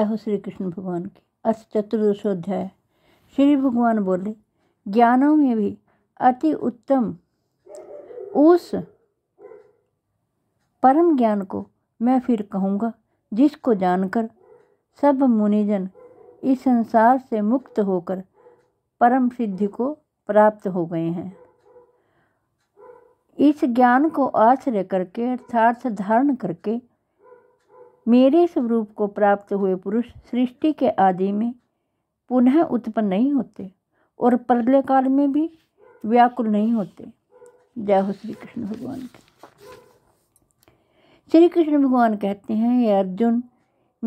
जय हो श्री कृष्ण भगवान की अथ चतुर्दशोध्याय श्री भगवान बोले ज्ञानों में भी अति उत्तम उस परम ज्ञान को मैं फिर कहूँगा जिसको जानकर सब मुनिजन इस संसार से मुक्त होकर परम सिद्धि को प्राप्त हो गए हैं इस ज्ञान को आश्रय करके अर्थार्थ धारण करके मेरे स्वरूप को प्राप्त हुए पुरुष सृष्टि के आदि में पुनः उत्पन्न नहीं होते और प्रलय काल में भी व्याकुल नहीं होते जय हो श्री कृष्ण भगवान की श्री कृष्ण भगवान कहते हैं ये अर्जुन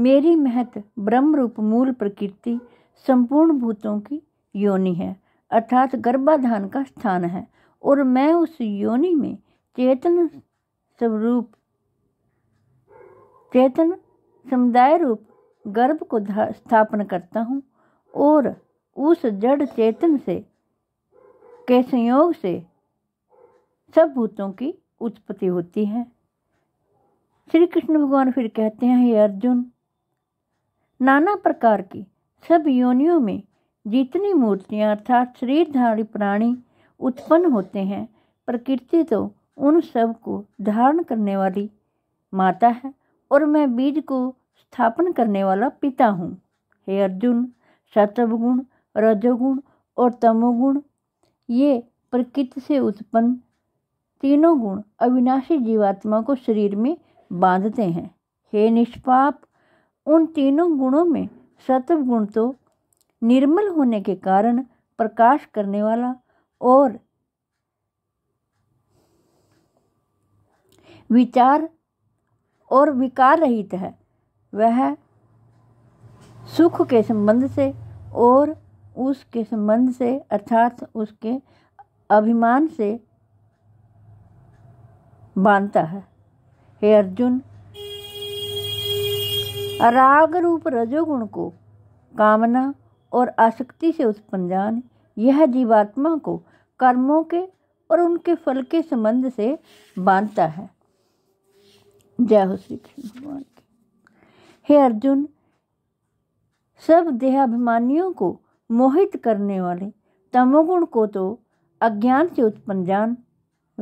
मेरी महत ब्रह्म रूप मूल प्रकृति संपूर्ण भूतों की योनि है अर्थात गर्भाधान का स्थान है और मैं उस योनि में चेतन स्वरूप चेतन समुदाय रूप गर्भ को स्थापन करता हूँ और उस जड़ चेतन से के संयोग से सब भूतों की उत्पत्ति होती है श्री कृष्ण भगवान फिर कहते हैं हे अर्जुन नाना प्रकार की सब योनियों में जितनी मूर्तियाँ अर्थात शरीरधारी प्राणी उत्पन्न होते हैं प्रकृति तो उन सब को धारण करने वाली माता है और मैं बीज को स्थापन करने वाला पिता हूँ हे अर्जुन सत्वगुण रजोगुण और तमोगुण ये प्रकृति से उत्पन्न तीनों गुण अविनाशी जीवात्मा को शरीर में बांधते हैं हे निष्पाप उन तीनों गुणों में सत्व गुण तो निर्मल होने के कारण प्रकाश करने वाला और विचार और विकार रहित है वह सुख के संबंध से और उसके संबंध से अर्थात उसके अभिमान से बांधता है हे अर्जुन राग रूप रजोगुण को कामना और आसक्ति से उत्पन्न जान यह जीवात्मा को कर्मों के और उनके फल के संबंध से बांधता है जय हो श्री कृष्ण भगवान की हे अर्जुन सब देहाभिमानियों को मोहित करने वाले तमोगुण को तो अज्ञान से उत्पन्न जान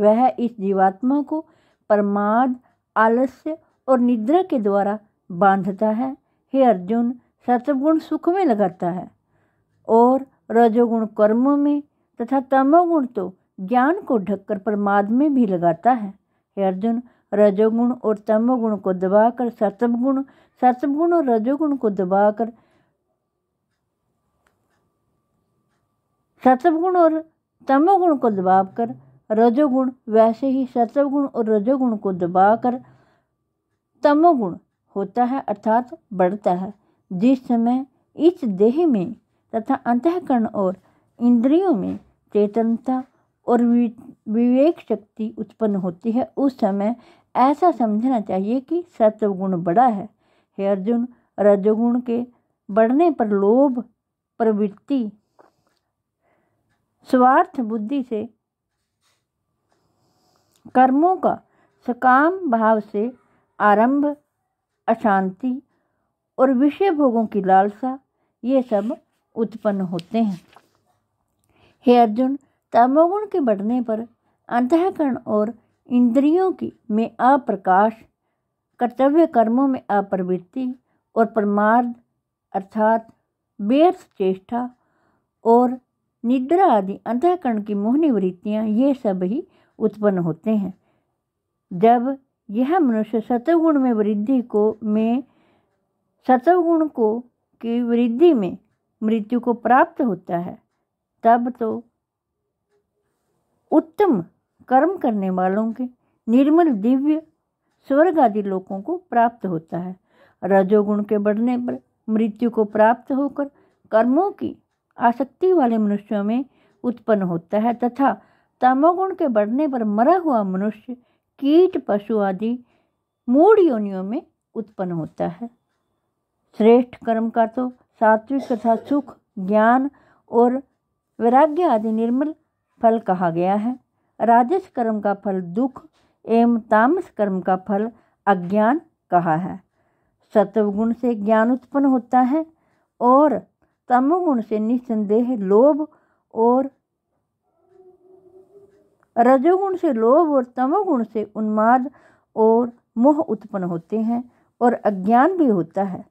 वह इस जीवात्मा को प्रमाद आलस्य और निद्रा के द्वारा बांधता है हे अर्जुन सत्वगुण सुख में लगाता है और रजोगुण कर्मों में तथा तमोगुण तो ज्ञान को ढककर प्रमाद में भी लगाता है हे अर्जुन रजोगुण और तमोगुण को दबाकर सत्वगुण सत्वगुण और रजोगुण को दबाकर सत्वगुण और तमोगुण को दबाकर रजोगुण वैसे ही सत्वगुण और रजोगुण को दबाकर तमोगुण होता है अर्थात बढ़ता है जिस समय इस देह में तथा अंतकरण और इंद्रियों में चेतनता और विवेक शक्ति उत्पन्न होती है उस समय ऐसा समझना चाहिए कि सत्वगुण बड़ा है हे अर्जुन रजोगुण के बढ़ने पर लोभ प्रवृत्ति स्वार्थ बुद्धि से कर्मों का सकाम भाव से आरंभ अशांति और विषय भोगों की लालसा ये सब उत्पन्न होते हैं हे अर्जुन तमोगुण के बढ़ने पर अंतःकरण और इंद्रियों की में अप्रकाश कर्तव्य कर्मों में अप्रवृत्ति और परमार्थ अर्थात व्यर्थ चेष्टा और निद्रा आदि अंतःकरण की मोहनी वृत्तियाँ ये सब ही उत्पन्न होते हैं जब यह मनुष्य सतगुण में वृद्धि को में सतगुण को की वृद्धि में मृत्यु को प्राप्त होता है तब तो उत्तम कर्म करने वालों के निर्मल दिव्य स्वर्ग आदि लोगों को प्राप्त होता है रजोगुण के बढ़ने पर मृत्यु को प्राप्त होकर कर्मों की आसक्ति वाले मनुष्यों में उत्पन्न होता है तथा तमोगुण के बढ़ने पर मरा हुआ मनुष्य कीट पशु आदि मूड योनियों में उत्पन्न होता है श्रेष्ठ कर्म का तो सात्विक तथा सुख ज्ञान और वैराग्य आदि निर्मल फल कहा गया है राजस कर्म का फल दुख एवं तामस कर्म का फल अज्ञान कहा है सत्वगुण से ज्ञान उत्पन्न होता है और तमोगुण से निस्संदेह लोभ और रजोगुण से लोभ और तमोगुण से उन्माद और मोह उत्पन्न होते हैं और अज्ञान भी होता है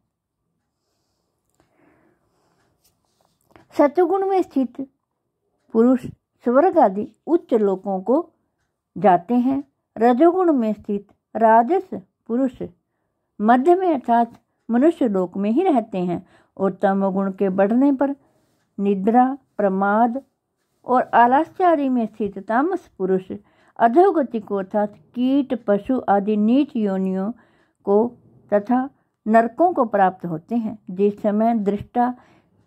सतुगुण में स्थित पुरुष स्वर्ग आदि उच्च लोकों को जाते हैं रजोगुण में स्थित राजस पुरुष मध्य में अर्थात मनुष्य लोक में ही रहते हैं और तमोगुण के बढ़ने पर निद्रा प्रमाद और आलास्यादि में स्थित तामस पुरुष अधोगति को अर्थात कीट पशु आदि नीच योनियों को तथा नरकों को प्राप्त होते हैं जिस समय दृष्टा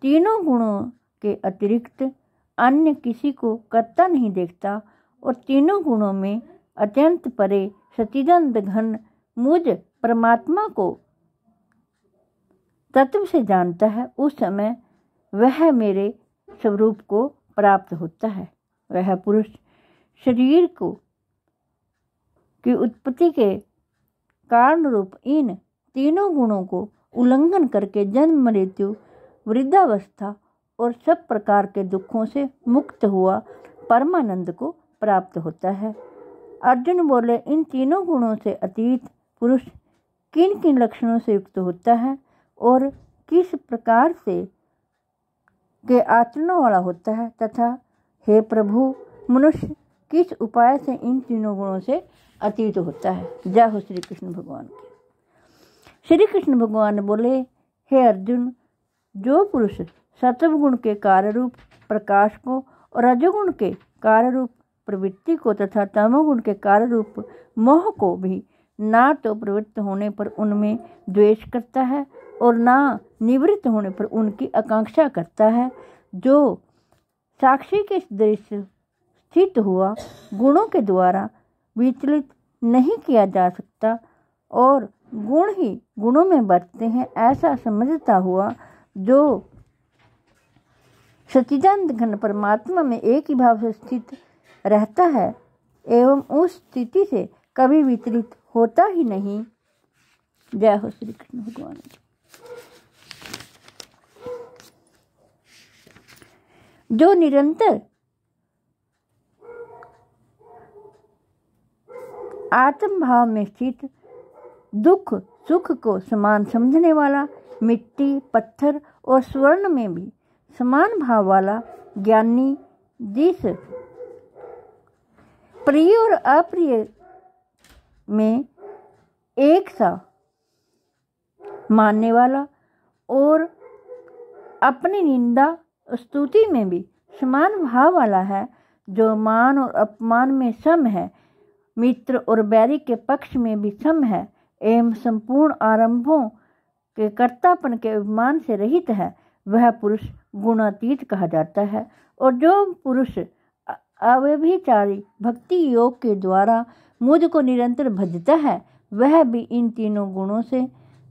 तीनों गुणों के अतिरिक्त अन्य किसी को करता नहीं देखता और तीनों गुणों में अत्यंत परे सचिदंत घन मुझ परमात्मा को तत्व से जानता है उस समय वह मेरे स्वरूप को प्राप्त होता है वह पुरुष शरीर को की उत्पत्ति के कारण रूप इन तीनों गुणों को उल्लंघन करके जन्म मृत्यु वृद्धावस्था और सब प्रकार के दुखों से मुक्त हुआ परमानंद को प्राप्त होता है अर्जुन बोले इन तीनों गुणों से अतीत पुरुष किन किन लक्षणों से युक्त होता है और किस प्रकार से के आचरणों वाला होता है तथा हे प्रभु मनुष्य किस उपाय से इन तीनों गुणों से अतीत होता है जय हो श्री कृष्ण भगवान की श्री कृष्ण भगवान बोले हे अर्जुन जो पुरुष सत्व गुण के कार्यरूप प्रकाश को और रजोगुण के रूप प्रवृत्ति को तथा तमोगुण के रूप मोह को भी ना तो प्रवृत्त होने पर उनमें द्वेष करता है और ना निवृत्त होने पर उनकी आकांक्षा करता है जो साक्षी के दृश्य स्थित हुआ गुणों के द्वारा विचलित नहीं किया जा सकता और गुण ही गुणों में बरतते हैं ऐसा समझता हुआ जो सचिदानंद घन परमात्मा में एक ही भाव से स्थित रहता है एवं उस स्थिति से कभी वितरित होता ही नहीं जय हो श्री कृष्ण भगवान जो निरंतर आत्म भाव में स्थित दुख सुख को समान समझने वाला मिट्टी पत्थर और स्वर्ण में भी समान भाव वाला ज्ञानी जिस प्रिय और अप्रिय में एक सा मानने वाला और अपनी निंदा स्तुति में भी समान भाव वाला है जो मान और अपमान में सम है मित्र और बैरी के पक्ष में भी सम है एवं संपूर्ण आरंभों के कर्तापन के अभिमान से रहित है वह पुरुष गुणातीत कहा जाता है और जो पुरुष अव्यभिचारी भक्ति योग के द्वारा मुझ को निरंतर भजता है वह भी इन तीनों गुणों से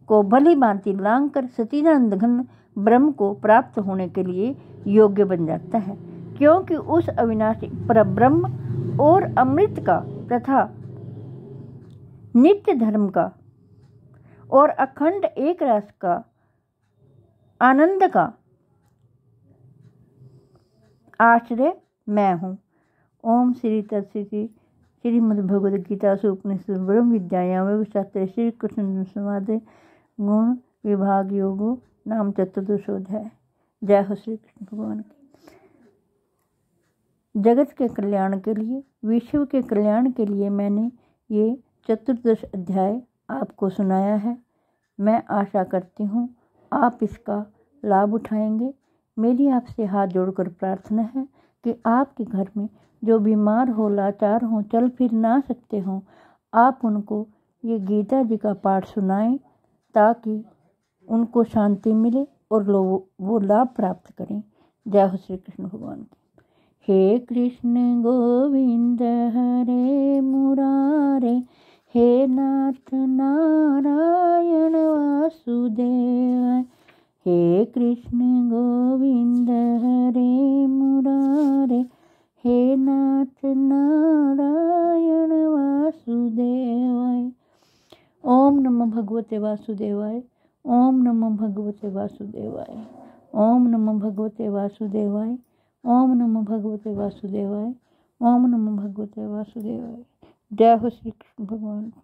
को भली भांति लांग कर सचिदानंद घन ब्रह्म को प्राप्त होने के लिए योग्य बन जाता है क्योंकि उस अविनाशी पर ब्रह्म और अमृत का तथा नित्य धर्म का और अखंड एक रास का आनंद का आश्रय मैं हूँ ओम श्री तत्सिति श्रीमद भगवद गीता सुपनिषद ब्रह्म विद्यायाम शास्त्र श्री कृष्ण संवाद गुण विभाग योगो नाम चतुर्दशोध्याय जय हो श्री कृष्ण भगवान की जगत के कल्याण के लिए विश्व के कल्याण के लिए मैंने ये चतुर्दश अध्याय आपको सुनाया है मैं आशा करती हूँ आप इसका लाभ उठाएंगे मेरी आपसे हाथ जोड़कर प्रार्थना है कि आपके घर में जो बीमार हो लाचार हों चल फिर ना सकते हों आप उनको ये गीता जी का पाठ सुनाएं ताकि उनको शांति मिले और लो वो लाभ प्राप्त करें जय हो श्री कृष्ण भगवान की हे कृष्ण गोविंद हरे मुरारे हे नाथ नारायण वासुदेव हे कृष्ण गोविंद हरे मुरारे हे नाथ नारायण वासुदेवाय ओम नमो भगवते वासुदेवाय ओम नमो भगवते वासुदेवाय ओम नमः भगवते वासुदेवाय ओम नमो भगवते वासुदेवाय ओम नमो भगवते वासुदेवाय der Hus Liebsten gewohnt.